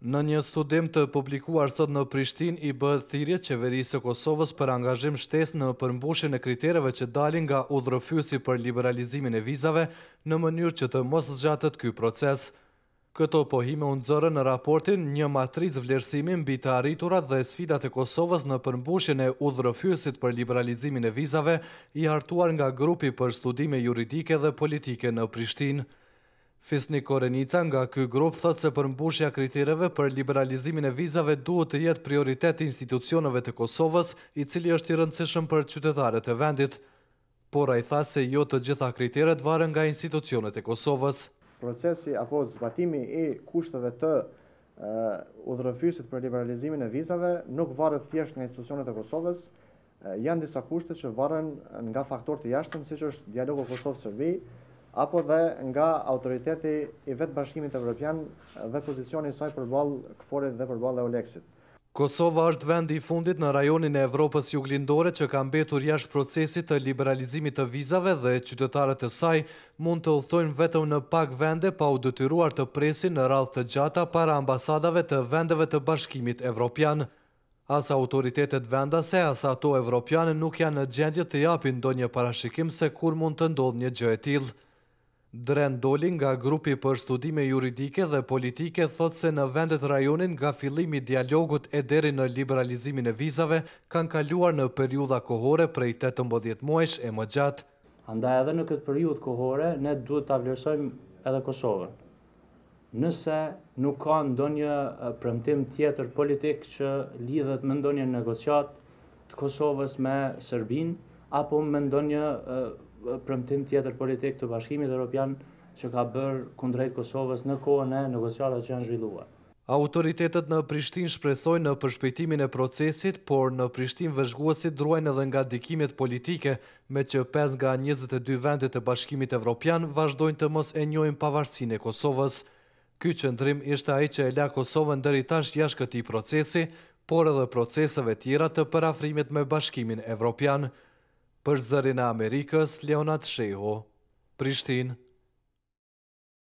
Në një studim të publikuar sot në Prishtin i bëhet thirje qeverisë e Kosovës për angazhim shtes në përmbushin e kriterëve që dalin nga udhërëfysi për liberalizimin e vizave në mënyrë që të mos zxatët ky proces. Këto pohime unë zërë në raportin një matriz vlerësimin bita arriturat dhe sfidat e Kosovës në përmbushin e udhërëfysit për liberalizimin e vizave i hartuar nga grupi për studime juridike dhe politike në Prishtinë. Fisni Korenica nga këj grup thëtë se përmbushja kriterëve për liberalizimin e vizave duhet të jetë prioritet institucionove të Kosovës, i cili është i rëndësishëm për qytetarët e vendit. Por a i tha se jo të gjitha kriterët varen nga institucionet e Kosovës. Procesi apo zbatimi i kushtëve të udhërëfysit për liberalizimin e vizave nuk varet thjesht nga institucionet e Kosovës, janë disa kushtët që varen nga faktor të jashtëm, si që është dialogo Kosovë-Sërbi, apo dhe nga autoriteti i vetë bashkimit evropian dhe pozicionin saj përbal këforit dhe përbal e oleksit. Kosova është vendi i fundit në rajonin e Evropës juglindore që ka mbetur jash procesit të liberalizimit të vizave dhe qytetarët e saj mund të uthtojnë vetëm në pak vende pa u dëtyruar të presin në rallë të gjata para ambasadave të vendeve të bashkimit evropian. As autoritetet vendase, as ato evropiane nuk janë në gjendje të japin do një parashikim se kur mund të ndodhë një gjë e tilë. Dren Doli nga grupi për studime juridike dhe politike thot se në vendet rajonin nga filimi dialogut e deri në liberalizimin e vizave kanë kaluar në periuda kohore prej 18 muesh e më gjatë. Andaj edhe në këtë periud kohore ne duhet të avlerësojmë edhe Kosovën. Nëse nuk ka ndonjë premtim tjetër politik që lidhet me ndonjë negociat të Kosovës me Serbinë, apo me ndonjë premtim tjetër politik të bashkimit Europian që ka bërë kundrejt Kosovës në kohën e negociata që janë zhvilluar. Autoritetet në Prishtin shpresojnë në përshpejtimin e procesit, por në Prishtin vëzhguesit druajnë edhe nga dikimet politike, me që 5 nga 22 vendet e bashkimit evropian vazhdojnë të mos e njojnë pavarësin e Kosovës. Ky qëndrim ishte aji që e la Kosovën dëri tash jash këti procesi, por edhe proceseve tjera të përafrimit me bashkimin evropian. Për zërin e Amerikës, Leonat Shehu, Prishtin,